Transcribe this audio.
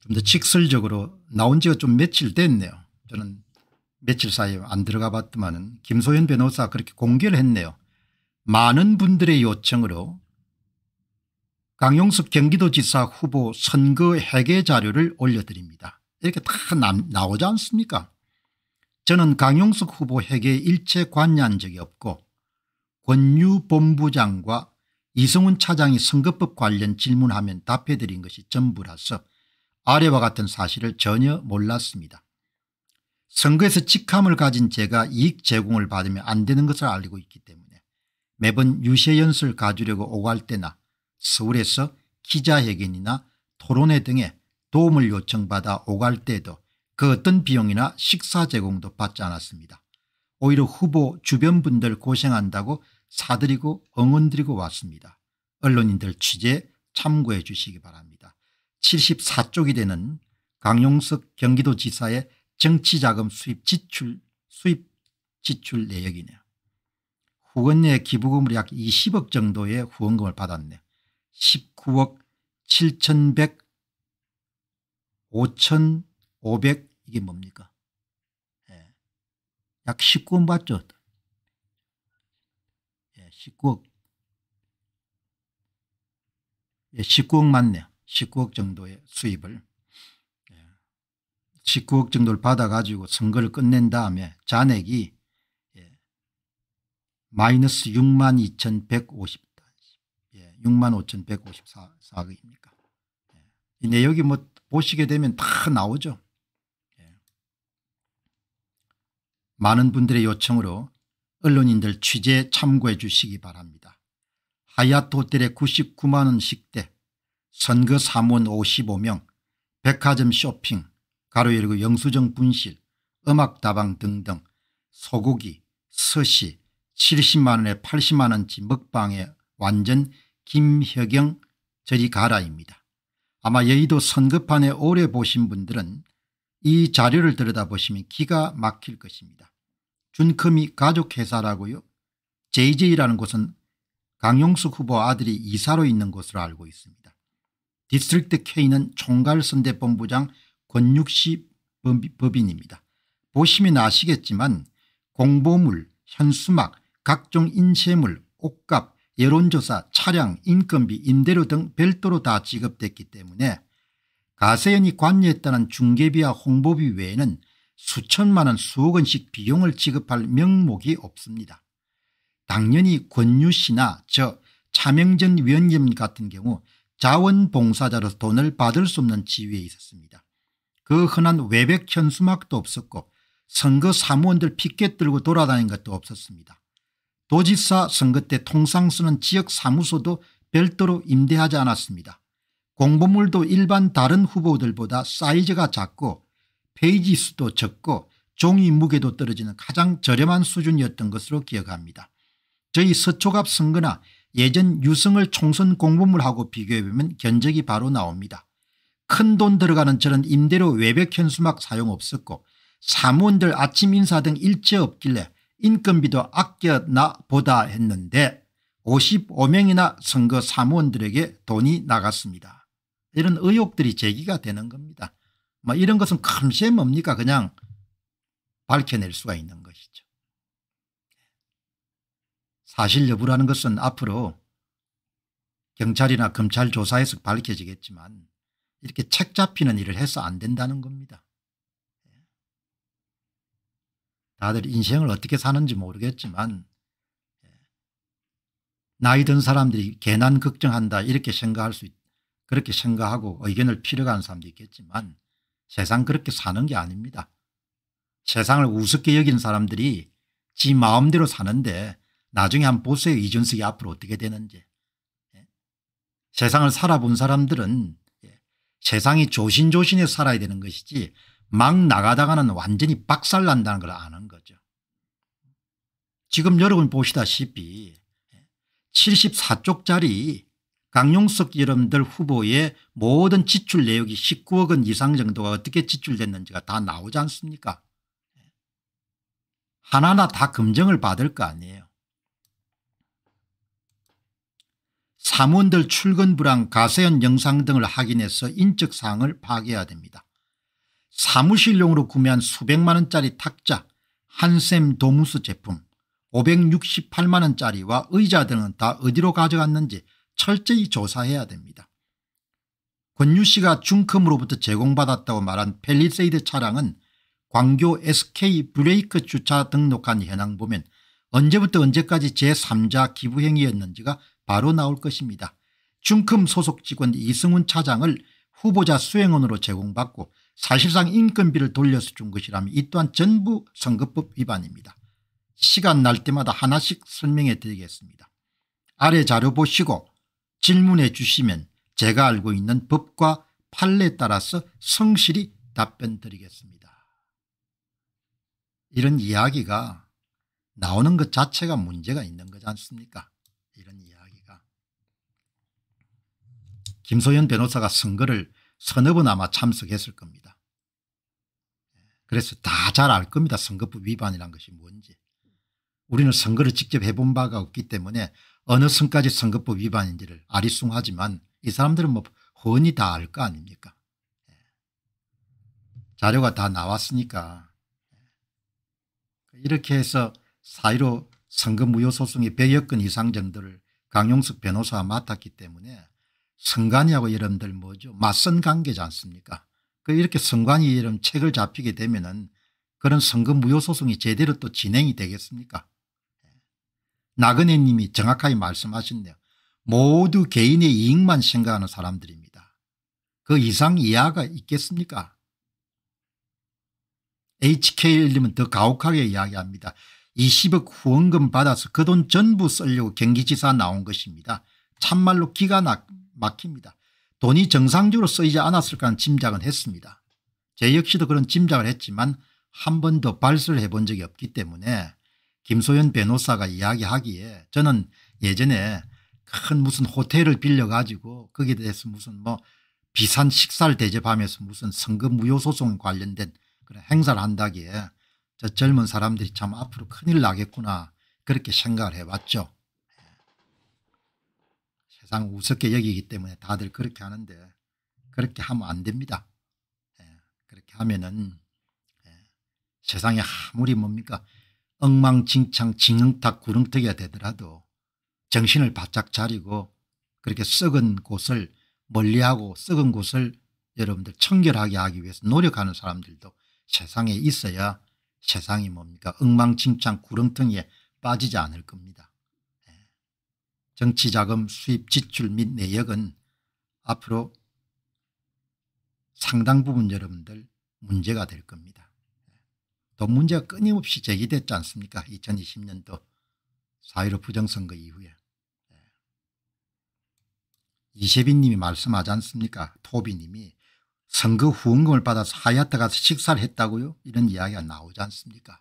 좀 더 직설적으로 나온 지가 좀 며칠 됐네요. 저는 며칠 사이에 안 들어가 봤지만 김소연 변호사 그렇게 공개를 했네요. 많은 분들의 요청으로 강용석 경기도지사 후보 선거 해계 자료를 올려드립니다. 이렇게 다 나, 나오지 않습니까 저는 강용석 후보 핵에 일체 관여한 적이 없고 권유본부장과 이승훈 차장이 선거법 관련 질문하면 답해드린 것이 전부라서 아래와 같은 사실을 전혀 몰랐습니다. 선거에서 직함을 가진 제가 이익 제공을 받으면 안 되는 것을 알고 있기 때문에 매번 유세연설 가지려고 오갈 때나 서울에서 기자회견이나 토론회 등에 도움을 요청받아 오갈 때도 그 어떤 비용이나 식사 제공도 받지 않았습니다. 오히려 후보 주변 분들 고생한다고 사드리고 응원드리고 왔습니다. 언론인들 취재 참고해 주시기 바랍니다. 74쪽이 되는 강용석 경기도지사의 정치자금 수입 지출 수입 지출 내역이네요. 후원의 기부금으로 약 20억 정도의 후원금을 받았네요. 19억 7,100 5,500 이게 뭡니까? 예. 약 19억 맞죠? 예, 19억. 예, 19억 맞네요. 19억 정도의 수입을 19억 예, 정도를 받아가지고 선거를 끝낸 다음에 잔액이 예, 마이너스 6만 2,150 6만 5,154억입니까. 이내역뭐 보시게 되면 다 나오죠. 예. 많은 분들의 요청으로 언론인들 취재 참고해 주시기 바랍니다. 하얏 호텔의 99만원 식대 선거 사무원 55명, 백화점 쇼핑, 가로 열고 영수증 분실, 음악다방 등등 소고기, 스시 70만원에 80만원치 먹방에 완전 김혁영 저리 가라입니다. 아마 여의도 선거판에 오래 보신 분들은 이 자료를 들여다보시면 기가 막힐 것입니다. 준컴이 가족회사라고요. JJ라는 곳은 강용숙 후보 아들이 이사로 있는 곳으로 알고 있습니다. 디스트릭트 K는 총괄선대본부장 권육씨 법인입니다. 보시면 아시겠지만 공보물, 현수막, 각종 인쇄물, 옷값, 여론조사, 차량, 인건비, 임대료 등 별도로 다 지급됐기 때문에 가세연이 관여했다는 중개비와 홍보비 외에는 수천만 원 수억 원씩 비용을 지급할 명목이 없습니다. 당연히 권유 씨나 저 차명전 위원님 같은 경우 자원봉사자로서 돈을 받을 수 없는 지위에 있었습니다. 그 흔한 외백 현수막도 없었고 선거 사무원들 피켓 들고 돌아다닌 것도 없었습니다. 도지사 선거 때 통상 쓰는 지역사무소도 별도로 임대하지 않았습니다. 공보물도 일반 다른 후보들보다 사이즈가 작고 페이지 수도 적고 종이 무게도 떨어지는 가장 저렴한 수준이었던 것으로 기억합니다. 저희 서초갑 선거나 예전 유승을 총선 공부물하고 비교해보면 견적이 바로 나옵니다. 큰 돈 들어가는 저런 임대료 외벽 현수막 사용 없었고 사무원들 아침 인사 등 일체 없길래 인건비도 아껴나 보다 했는데 55명이나 선거 사무원들에게 돈이 나갔습니다. 이런 의혹들이 제기가 되는 겁니다. 뭐 이런 것은 감시에 뭡니까 그냥 밝혀낼 수가 있는 것이죠. 사실 여부라는 것은 앞으로 경찰이나 검찰 조사에서 밝혀지겠지만 이렇게 책 잡히는 일을 해서 안 된다는 겁니다. 예. 다들 인생을 어떻게 사는지 모르겠지만 예. 나이 든 사람들이 개난 걱정한다 이렇게 생각할 수 있, 그렇게 생각하고 의견을 필요로 하는 사람도 있겠지만 세상 그렇게 사는 게 아닙니다. 세상을 우습게 여긴 사람들이 지 마음대로 사는데 나중에 한번 보세요. 이준석이 앞으로 어떻게 되는지. 예? 세상을 살아본 사람들은 예. 세상이 조신조신해 살아야 되는 것이지 막 나가다가는 완전히 박살난다는 걸 아는 거죠. 지금 여러분 보시다시피 74쪽짜리 예, 강용석 여러분들 후보의 모든 지출 내역이 19억 원 이상 정도가 어떻게 지출됐는지가 다 나오지 않습니까? 예. 하나하나 다 검증을 받을 거 아니에요. 사무원들 출근 불안 가세현 영상 등을 확인해서 인적사항을 파괴해야 됩니다. 사무실용으로 구매한 수백만 원짜리 탁자 한샘 도무스 제품 568만 원짜리와 의자 등은 다 어디로 가져갔는지 철저히 조사해야 됩니다. 권유 씨가 중컴으로부터 제공받았다고 말한 펠리세이드 차량은 광교 SK 브레이크 주차 등록한 현황 보면 언제부터 언제까지 제3자 기부행위였는지가 바로 나올 것입니다. 중큼 소속 직원 이승훈 차장을 후보자 수행원으로 제공받고 사실상 인건비를 돌려서 준 것이라면 이 또한 전부 선거법 위반입니다. 시간 날 때마다 하나씩 설명해 드리겠습니다. 아래 자료 보시고 질문해 주시면 제가 알고 있는 법과 판례에 따라서 성실히 답변 드리겠습니다. 이런 이야기가 나오는 것 자체가 문제가 있는 거지 않습니까 이런 이야기. 김소연 변호사가 선거를 서너번 아마 참석했을 겁니다. 그래서 다 잘 알 겁니다. 선거법 위반이란 것이 뭔지. 우리는 선거를 직접 해본 바가 없기 때문에 어느 선까지 선거법 위반인지를 아리송하지만 이 사람들은 뭐 훤히 다 알 거 아닙니까. 예. 자료가 다 나왔으니까 예. 이렇게 해서 사이로 선거 무효 소송의 100여 건 이상 정도를 강용석 변호사가 맡았기 때문에 성관이하고 여러분들 뭐죠 맞선 관계지 않습니까 그 이렇게 성관이 여러분 책을 잡히게 되면 은 그런 선거 무효 소송이 제대로 또 진행이 되겠습니까 예. 나그네 님이 정확하게 말씀하셨네요 모두 개인의 이익만 생각하는 사람들입니다 그 이상 이하가 있겠습니까 HK1님은 더 가혹하게 이야기합니다 20억 후원금 받아서 그 돈 전부 쓰려고 경기지사 나온 것입니다. 참말로 기가 나, 막힙니다. 돈이 정상적으로 쓰이지 않았을까 하는 짐작은 했습니다. 제 역시도 그런 짐작을 했지만 한 번도 발설을 해본 적이 없기 때문에 김소연 변호사가 이야기하기에 저는 예전에 큰 무슨 호텔을 빌려가지고 거기에 대해서 무슨 뭐 비싼 식사를 대접하면서 무슨 선거 무효 소송 관련된 그런 행사를 한다기에 저 젊은 사람들이 참 앞으로 큰일 나겠구나 그렇게 생각을 해봤죠. 세상 우습게 여기기 때문에 다들 그렇게 하는데 그렇게 하면 안 됩니다. 예, 그렇게 하면은 예, 세상에 아무리 뭡니까 엉망진창 징흥탁 구릉텅이가 되더라도 정신을 바짝 차리고 그렇게 썩은 곳을 멀리하고 썩은 곳을 여러분들 청결하게 하기 위해서 노력하는 사람들도 세상에 있어야 세상이 뭡니까 엉망진창 구렁텅이에 빠지지 않을 겁니다. 정치자금 수입 지출 및 내역은 앞으로 상당 부분 여러분들 문제가 될 겁니다. 돈 문제가 끊임없이 제기됐지 않습니까 2020년도 4.15 부정선거 이후에. 예. 이세빈님이 말씀하지 않습니까 토비님이 선거 후원금을 받아서 하얏트 가서 식사를 했다고요 이런 이야기가 나오지 않습니까